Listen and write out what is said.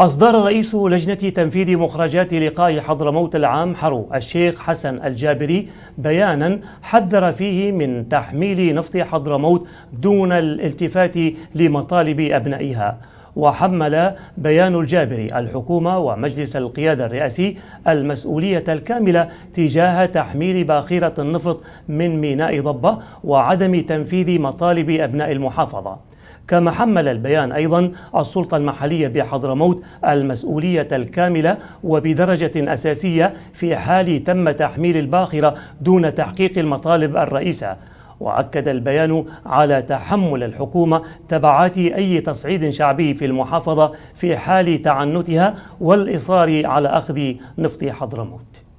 أصدر رئيس لجنة تنفيذ مخرجات لقاء حضرموت العام حرو الشيخ حسن الجابري بيانا حذر فيه من تحميل نفط حضرموت دون الالتفات لمطالب أبنائها وحمل بيان الجابري الحكومة ومجلس القيادة الرئاسي المسؤولية الكاملة تجاه تحميل باخرة النفط من ميناء ضبة وعدم تنفيذ مطالب أبناء المحافظة كما حمل البيان أيضا السلطة المحلية بحضرموت المسؤولية الكاملة وبدرجة أساسية في حال تم تحميل الباخرة دون تحقيق المطالب الرئيسة واكد البيان على تحمل الحكومه تبعات اي تصعيد شعبي في المحافظه في حال تعنتها والاصرار على اخذ نفط حضرموت